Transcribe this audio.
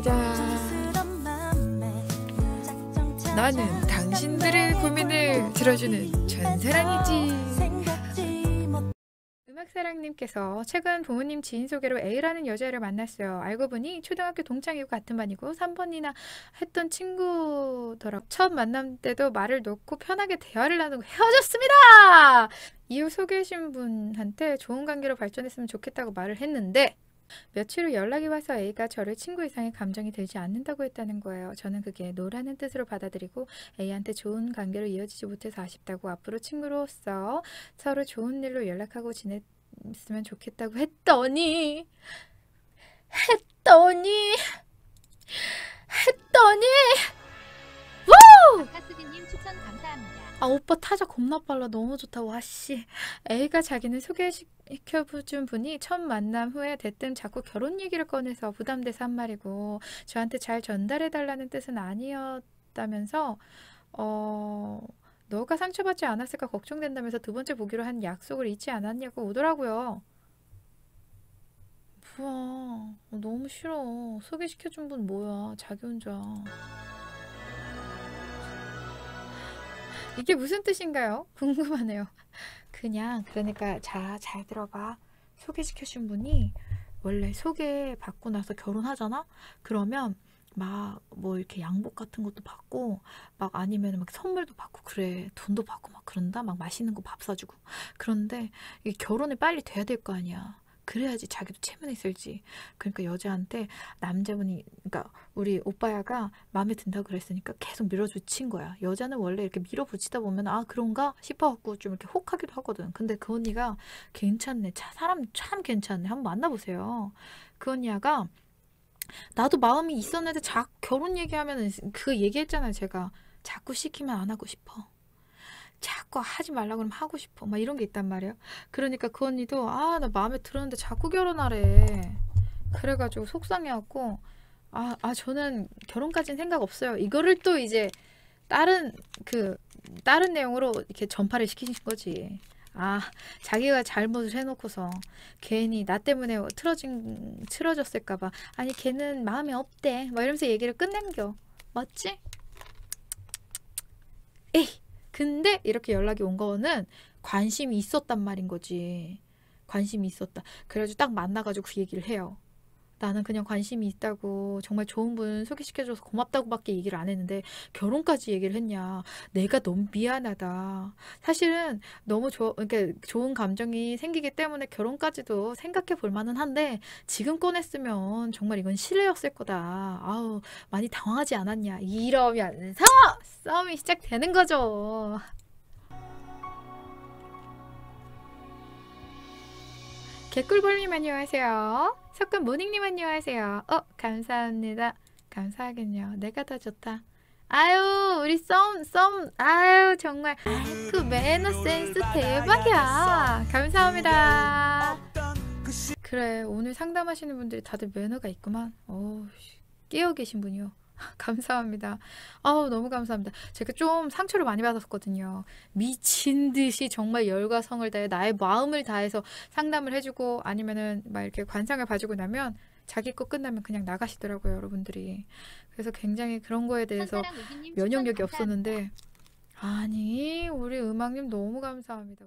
짜잔. 나는 당신들의 고민을 들어주는 전사랑이지. 음악사랑님께서 최근 부모님 지인 소개로 A라는 여자를 만났어요. 알고 보니 초등학교 동창이고 같은 반이고 3번이나 했던 친구더라. 첫 만남 때도 말을 놓고 편하게 대화를 나누고 헤어졌습니다. 이후 소개해신 분한테 좋은 관계로 발전했으면 좋겠다고 말을 했는데 며칠 후 연락이 와서 A가 저를 친구 이상의 감정이 들지 않는다고 했다는 거예요. 저는 그게 노라는 뜻으로 받아들이고 A한테 좋은 관계로 이어지지 못해서 아쉽다고 앞으로 친구로서 서로 좋은 일로 연락하고 지냈으면 좋겠다고 했더니 했더니 했더니 우! 박카스디님 추천 감사합니다. 아 오빠 타자 겁나 빨라 너무 좋다 와씨 아, 애가 자기는 소개시켜준 분이 첫 만남 후에 대뜸 자꾸 결혼 얘기를 꺼내서 부담돼서 한 말이고 저한테 잘 전달해달라는 뜻은 아니었다면서 어... 너가 상처받지 않았을까 걱정된다면서 두 번째 보기로 한 약속을 잊지 않았냐고 오더라고요. 뭐야 어, 너무 싫어 소개시켜준 분 뭐야 자기 혼자 이게 무슨 뜻인가요? 궁금하네요. 그냥 그러니까 자, 잘 들어봐. 소개시켜준 분이 원래 소개받고 나서 결혼하잖아? 그러면 막 뭐 이렇게 양복 같은 것도 받고 막 아니면 막 선물도 받고 그래 돈도 받고 막 그런다 막 맛있는 거 밥 사주고 그런데 이게 결혼이 빨리 돼야 될 거 아니야 그래야지 자기도 체면에 있을지. 그러니까 여자한테 남자분이 그러니까 우리 오빠야가 마음에 든다고 그랬으니까 계속 밀어붙인 거야. 여자는 원래 이렇게 밀어붙이다 보면 아 그런가 싶어갖고 좀 이렇게 혹하기도 하거든. 근데 그 언니가 괜찮네. 사람 참 괜찮네. 한번 만나보세요. 그 언니야가 나도 마음이 있었는데 자 결혼 얘기하면 그 얘기했잖아요. 제가 자꾸 시키면 안 하고 싶어. 자꾸 하지 말라고 러면 하고 싶어. 막 이런 게 있단 말이야. 그러니까 그 언니도 아, 나 마음에 들었는데 자꾸 결혼하래. 그래가지고 속상해갖고 아, 아, 저는 결혼까지는 생각 없어요. 이거를 또 이제 다른 그 다른 내용으로 이렇게 전파를 시키신 거지. 아, 자기가 잘못을 해놓고서 괜히 나 때문에 틀어진 틀어졌을까봐 아니 걔는 마음에 없대. 막 이러면서 얘기를 끝낸겨. 맞지? 에이. 근데 이렇게 연락이 온 거는 관심이 있었단 말인 거지. 관심이 있었다. 그래가지고 딱 만나가지고 그 얘기를 해요. 나는 그냥 관심이 있다고 정말 좋은 분 소개시켜줘서 고맙다고밖에 얘기를 안 했는데 결혼까지 얘기를 했냐 내가 너무 미안하다 사실은 너무 좋 그러니까 좋은 감정이 생기기 때문에 결혼까지도 생각해 볼 만은 한데 지금 꺼냈으면 정말 이건 실례였을 거다 아우 많이 당황하지 않았냐 이러면서 싸움이 시작되는 거죠. 개꿀벌님 안녕하세요. 석근 모닝님 안녕하세요. 어 감사합니다. 감사하겠네요. 내가 더 좋다. 아유 우리 썸 썸 아유 정말 그 매너 센스 대박이야. 감사합니다. 그래 오늘 상담하시는 분들이 다들 매너가 있구만. 오 깨어 계신 분이요. 감사합니다. 아우, 너무 감사합니다. 제가 좀 상처를 많이 받았었거든요. 미친 듯이 정말 열과 성을 다해 나의 마음을 다해서 상담을 해주고 아니면은 막 이렇게 관상을 봐주고 나면 자기 거 끝나면 그냥 나가시더라고요, 여러분들이. 그래서 굉장히 그런 거에 대해서 면역력이 없었는데 아니, 우리 음악님 너무 감사합니다.